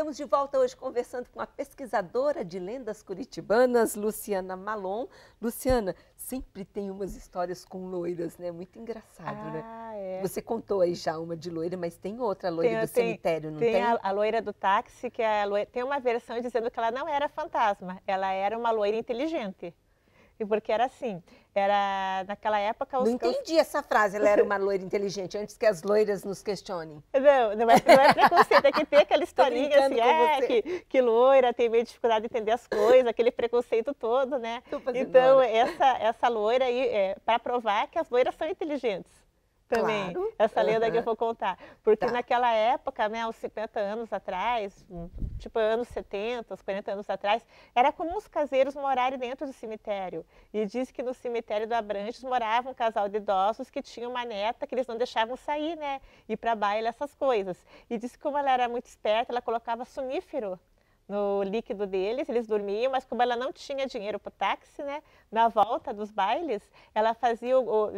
Estamos de volta hoje conversando com a pesquisadora de lendas curitibanas, Luciana Malon. Luciana, sempre tem umas histórias com loiras, né? Muito engraçado, né? ah, né? É. Você contou aí já uma de loira, mas tem outra loira tem, do tem, cemitério, não tem? Tem a, a, loira do táxi, que é loira, tem uma versão dizendo que ela não era fantasma, ela era uma loira inteligente. E porque era assim, era naquela época... Os não entendi essa frase, ela era uma loira inteligente, antes que as loiras nos questionem. Não, não é, não é preconceito, é que tem aquela historinha assim, é, que, que, loira tem meio dificuldade de entender as coisas, aquele preconceito todo, né? Então, essa, essa loira aí, é, para provar que as loiras são inteligentes também. Claro. Essa lenda uhum. que eu vou contar. Porque tá. naquela época, né, uns 50 anos atrás, tipo anos 70, 40 anos atrás, era comum os caseiros morarem dentro do cemitério. E diz que no cemitério do Abrantes morava um casal de idosos que tinha uma neta que eles não deixavam sair, né? Ir para baile, essas coisas. E diz que como ela era muito esperta, ela colocava sumífero no líquido deles, eles dormiam, mas como ela não tinha dinheiro para o táxi, né, na volta dos bailes, ela fazia, o, o,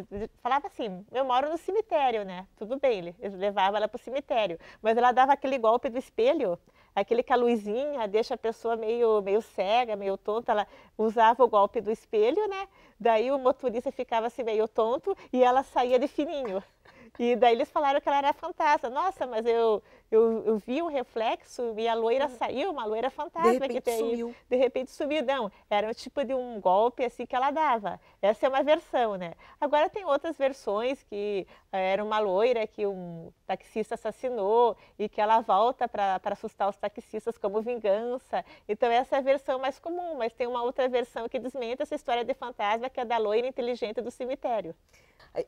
falava assim, eu moro no cemitério, né, tudo bem, eles levavam ela para o cemitério, mas ela dava aquele golpe do espelho, aquele que a luzinha deixa a pessoa meio, meio cega, meio tonta, ela usava o golpe do espelho, né, daí o motorista ficava assim meio tonto e ela saía de fininho. E daí eles falaram que ela era fantasma. Nossa, mas eu, eu, eu vi o reflexo e a loira uhum. saiu, uma loira fantasma que tem. Sumiu. De repente sumiu. Não, era um tipo de um golpe assim que ela dava. Essa é uma versão, né? Agora tem outras versões que eh, era uma loira que um taxista assassinou e que ela volta para assustar os taxistas como vingança. Então essa é a versão mais comum, mas tem uma outra versão que desmente essa história de fantasma, que é da loira inteligente do cemitério.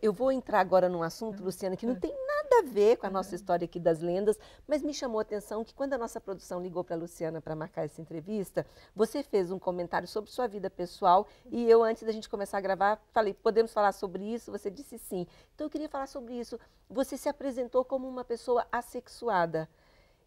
Eu vou entrar agora num assunto, tá. Luciana, que não tá. tem nada nada a ver com a nossa é. história aqui das lendas, mas me chamou a atenção que quando a nossa produção ligou para a Luciana para marcar essa entrevista, você fez um comentário sobre sua vida pessoal e eu, antes da gente começar a gravar, falei: podemos falar sobre isso? Você disse sim. Então eu queria falar sobre isso. Você se apresentou como uma pessoa assexuada.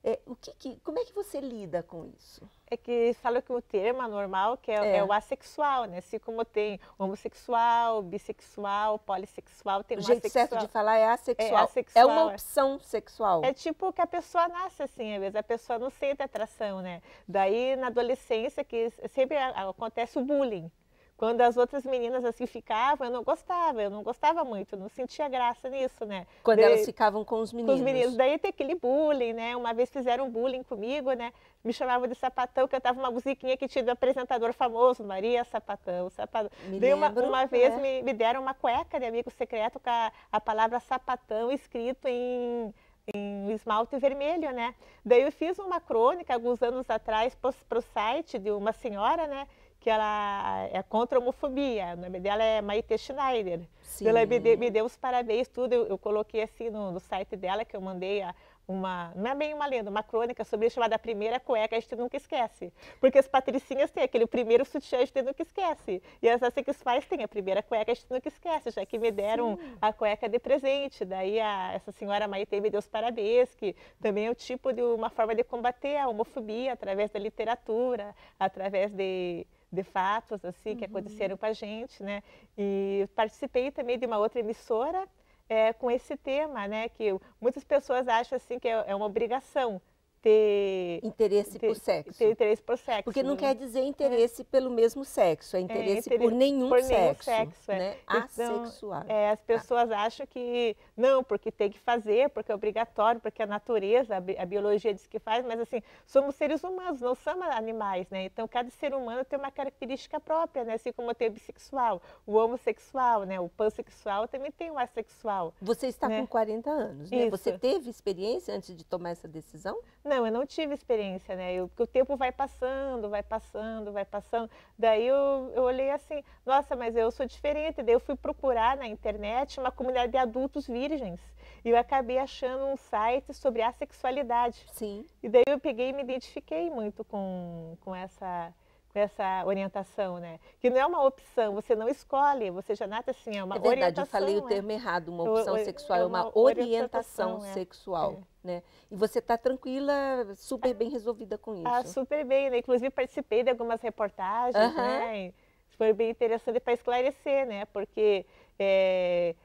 É, o que, que, como é que você lida com isso? É que fala que o termo normal que é, é. é, o assexual, né? Assim como tem homossexual, bissexual, polissexual, tem o um jeito assexual. certo de falar é, é assexual. É, assexual, é uma opção sexual. É tipo que a pessoa nasce assim, às vezes a pessoa não sente atração, né? Daí na adolescência que sempre acontece o bullying. Quando as outras meninas assim ficavam, eu não gostava, eu não gostava muito, não sentia graça nisso, né? Quando elas ficavam com os meninos. Com os meninos. Daí tem aquele bullying, né? Uma vez fizeram bullying comigo, né? Me chamavam de sapatão, cantava uma musiquinha que tinha do apresentador famoso, Maria Sapatão, sapatão. Me Daí uma, lembro, uma vez é. me, me, deram uma cueca de amigo secreto com a, a palavra sapatão escrito em em esmalte vermelho, né? Daí eu fiz uma crônica alguns anos atrás para o site de uma senhora, né? que ela é contra a homofobia. O nome dela é Maite Schneider. Sim. Ela me, de, me deu os parabéns, tudo. Eu, eu coloquei assim no, no, site dela, que eu mandei a, uma, não é bem uma lenda, uma crônica sobre chamada Primeira Cueca, a gente nunca esquece. Porque as patricinhas têm aquele primeiro sutiã, a gente nunca esquece. E as assim pais têm a primeira cueca, a gente nunca esquece, já que me deram Sim. a cueca de presente. Daí a, essa senhora Maite me deu os parabéns, que também é o tipo de uma forma de combater a homofobia através da literatura, através de de fatos assim que uhum. aconteceram com a gente, né? E participei também de uma outra emissora é, com esse tema, né? Que muitas pessoas acham assim que é, é uma obrigação ter interesse ter, por sexo. Ter interesse por sexo. Porque não né? quer dizer interesse é. pelo mesmo sexo, é, é interesse, é, interesse por nenhum por sexo, é. né? Então, é. Assexual. Então, as tá. pessoas ah. acham que não, porque tem que fazer, porque é obrigatório, porque a natureza, a, biologia diz que faz, mas assim, somos seres humanos, não somos animais, né? Então cada ser humano tem uma característica própria, né? Assim como tem o bissexual, o homossexual, né? O pansexual também tem o assexual. Você está né? com 40 anos, né? Isso. Você teve experiência antes de tomar essa decisão? Não, eu não tive experiência, né? Eu, o tempo vai passando, vai passando, vai passando. Daí eu, eu olhei assim, nossa, mas eu sou diferente. Daí eu fui procurar na internet uma comunidade de adultos virgens. E eu acabei achando um site sobre a sexualidade. Sim. E daí eu peguei e me identifiquei muito com, com essa com essa orientação, né? Que não é uma opção, você não escolhe, você já nata assim, é uma orientação. É verdade, orientação, eu falei é. o né? termo errado, uma opção o, sexual, é, é uma, uma orientação, orientação é. sexual, é. né? E você está tranquila, super bem resolvida com ah, isso. Ah, super bem, né? Inclusive participei de algumas reportagens, né? Foi bem interessante para esclarecer, né? Porque, é,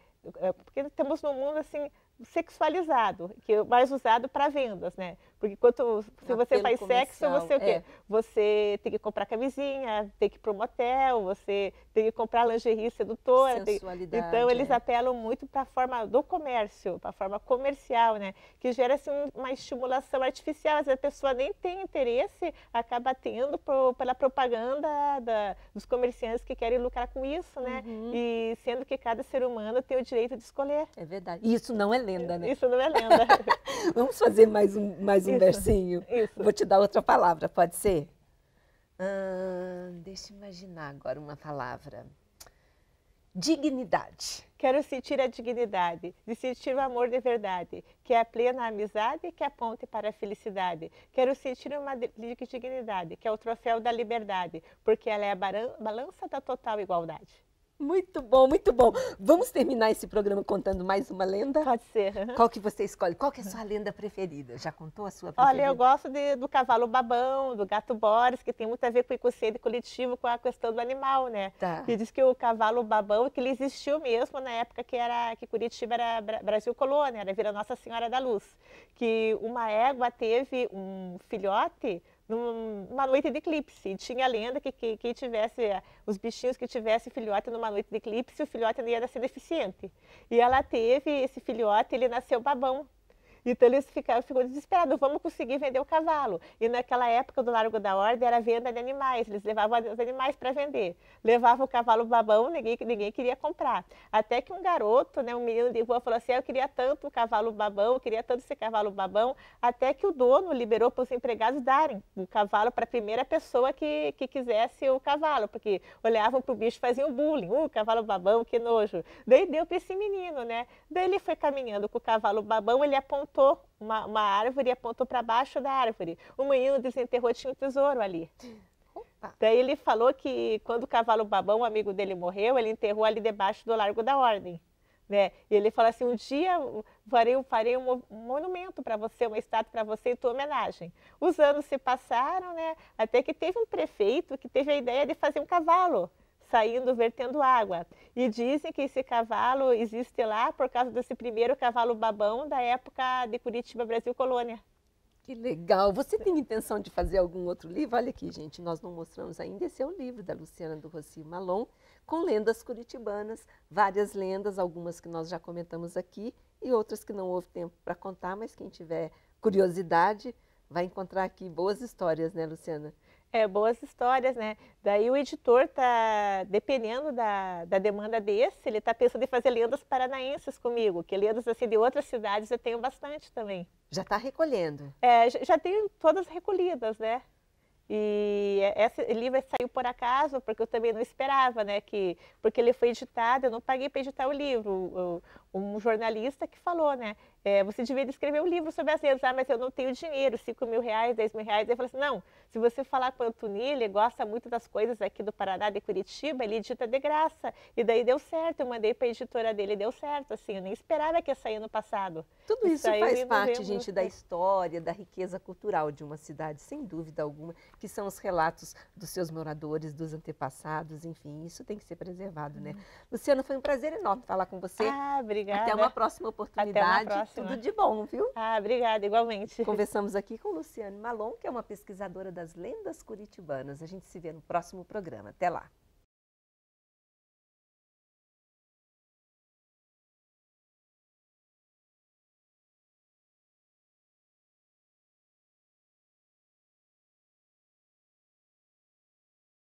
porque temos num mundo assim sexualizado, que é mais usado para vendas, né? Porque quanto, se tá você faz comercial. sexo, você o quê? É. Você tem que comprar camisinha, tem que ir para o motel, você tem que comprar lingerie sedutora. Tem... Então, eles é. apelam muito para a forma do comércio, para a forma comercial, né? Que gera assim, uma estimulação artificial. Às vezes a pessoa nem tem interesse, acaba tendo por, pela propaganda da, dos comerciantes que querem lucrar com isso, né? Uhum. E sendo que cada ser humano tem o direito de escolher. É verdade. E isso não é lenda, né? Isso não é lenda. Vamos fazer mais um, mais um um versinho. Isso. Vou te dar outra palavra, pode ser? Ah, deixa eu imaginar agora uma palavra. Dignidade. Quero sentir a dignidade, de sentir o amor de verdade, que é a plena amizade que aponte para a felicidade. Quero sentir uma dignidade, que é o troféu da liberdade, porque ela é a balança da total igualdade. Muito bom, muito bom. Vamos terminar esse programa contando mais uma lenda? Pode ser. Qual que você escolhe? Qual que é a sua lenda preferida? Já contou a sua preferida? Olha, eu gosto de, do cavalo babão, do gato Boris, que tem muito a ver com o conceito coletivo, com a questão do animal, né? Tá. E diz que o cavalo babão, que ele existiu mesmo na época que era que Curitiba era Brasil colônia, né? era vira Nossa Senhora da Luz. Que uma égua teve um filhote numa noite de eclipse. E tinha a lenda que quem que tivesse, eh, os bichinhos que tivesse filhote numa noite de eclipse, o filhote ia ser deficiente. E ela teve esse filhote, ele nasceu babão. Então eles ficaram, ficou desesperados, vamos conseguir vender o cavalo. E naquela época do Largo da Ordem era venda de animais, eles levavam os animais para vender. Levavam o cavalo babão, ninguém, ninguém queria comprar. Até que um garoto, né, um menino de rua, falou assim, ah, eu queria tanto o cavalo babão, eu queria tanto esse cavalo babão, até que o dono liberou para os empregados darem o cavalo para a primeira pessoa que, que quisesse o cavalo, porque olhavam para o bicho e faziam bullying, uh, cavalo babão, que nojo. Daí deu para esse menino, né? Daí ele foi caminhando com o cavalo babão, ele apontou apontou uma, uma árvore e apontou para baixo da árvore. O menino desenterrou, tinha um tesouro ali. Opa. Daí ele falou que quando o cavalo babão, um amigo dele, morreu, ele enterrou ali debaixo do Largo da Ordem. Né? E ele falou assim: um dia farei, farei um monumento para você, uma estátua para você em tua homenagem. Os anos se passaram, né? Até que teve um prefeito que teve a ideia de fazer um cavalo saindo vertendo água. E dizem que esse cavalo existe lá por causa desse primeiro cavalo babão da época de Curitiba Brasil Colônia. Que legal! Você tem intenção de fazer algum outro livro? Olha aqui, gente, nós não mostramos ainda. Esse é o livro da Luciana do Rocio Malon, com lendas curitibanas, várias lendas, algumas que nós já comentamos aqui e outras que não houve tempo para contar, mas quem tiver curiosidade vai encontrar aqui boas histórias, né, Luciana? É, boas histórias, né? Daí o editor tá dependendo da, da demanda desse, ele tá pensando em fazer lendas paranaenses comigo, que lendas assim de outras cidades eu tenho bastante também. Já está recolhendo? É, já, já tenho todas recolhidas, né? E é, esse livro é saiu por acaso, porque eu também não esperava, né? Que, porque ele foi editado, eu não paguei para editar o livro. O, um jornalista que falou, né? É, você deveria escrever um livro sobre as lendas, ah, mas eu não tenho dinheiro, 5 mil reais, 10 mil reais. Eu falei assim, não, se você falar com o Antoni, ele gosta muito das coisas aqui do Paraná, de Curitiba, ele edita de graça. E daí deu certo, eu mandei para a editora dele, deu certo, assim, eu nem esperava que ia sair no passado. Tudo isso, isso faz parte, gente, da história, da riqueza cultural de uma cidade, sem dúvida alguma, que são os relatos dos seus moradores, dos antepassados, enfim, isso tem que ser preservado, né? Uhum. Luciana, foi um prazer enorme falar com você. Ah, obrigada obrigada. Até uma próxima oportunidade. Até uma próxima. Tudo de bom, viu? Ah, obrigada, igualmente. Conversamos aqui com Luciane Malon, que é uma pesquisadora das lendas curitibanas. A gente se vê no próximo programa. Até lá.